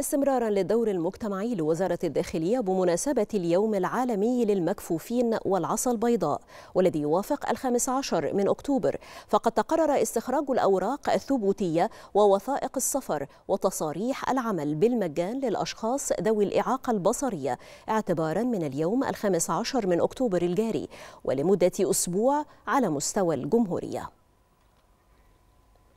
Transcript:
استمرارا للدور المجتمعي لوزارة الداخلية بمناسبة اليوم العالمي للمكفوفين والعصا البيضاء والذي يوافق الخامس عشر من أكتوبر فقد تقرر استخراج الأوراق الثبوتية ووثائق السفر وتصاريح العمل بالمجان للأشخاص ذوي الإعاقة البصرية اعتبارا من اليوم الخامس عشر من أكتوبر الجاري ولمدة أسبوع على مستوى الجمهورية